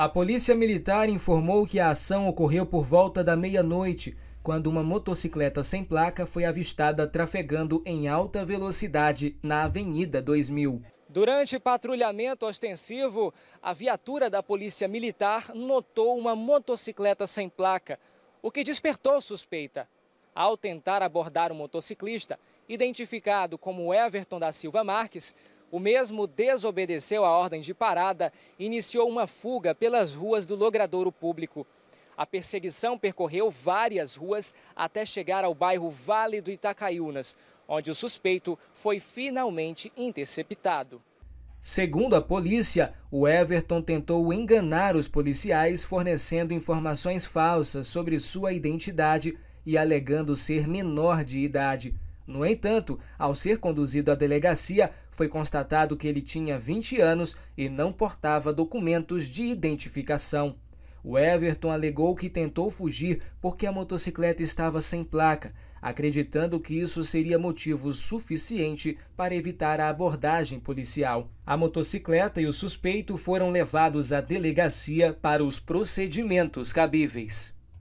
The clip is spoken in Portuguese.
A polícia militar informou que a ação ocorreu por volta da meia-noite, quando uma motocicleta sem placa foi avistada trafegando em alta velocidade na Avenida 2000. Durante patrulhamento ostensivo, a viatura da Polícia Militar notou uma motocicleta sem placa, o que despertou suspeita. Ao tentar abordar o motociclista, identificado como Everton da Silva Marques, o mesmo desobedeceu a ordem de parada e iniciou uma fuga pelas ruas do logradouro público. A perseguição percorreu várias ruas até chegar ao bairro Vale do Itacaiunas, onde o suspeito foi finalmente interceptado. Segundo a polícia, o Everton tentou enganar os policiais fornecendo informações falsas sobre sua identidade e alegando ser menor de idade. No entanto, ao ser conduzido à delegacia, foi constatado que ele tinha 20 anos e não portava documentos de identificação. O Everton alegou que tentou fugir porque a motocicleta estava sem placa, acreditando que isso seria motivo suficiente para evitar a abordagem policial. A motocicleta e o suspeito foram levados à delegacia para os procedimentos cabíveis.